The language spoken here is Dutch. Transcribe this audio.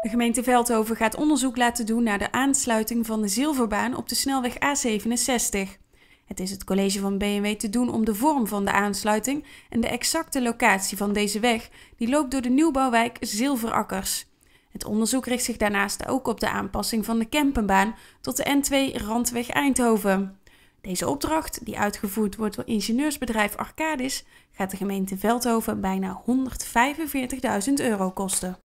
De gemeente Veldhoven gaat onderzoek laten doen naar de aansluiting van de Zilverbaan op de snelweg A67. Het is het college van BMW te doen om de vorm van de aansluiting en de exacte locatie van deze weg, die loopt door de nieuwbouwwijk Zilverakkers. Het onderzoek richt zich daarnaast ook op de aanpassing van de Kempenbaan tot de N2 Randweg Eindhoven. Deze opdracht, die uitgevoerd wordt door ingenieursbedrijf Arcadis, gaat de gemeente Veldhoven bijna 145.000 euro kosten.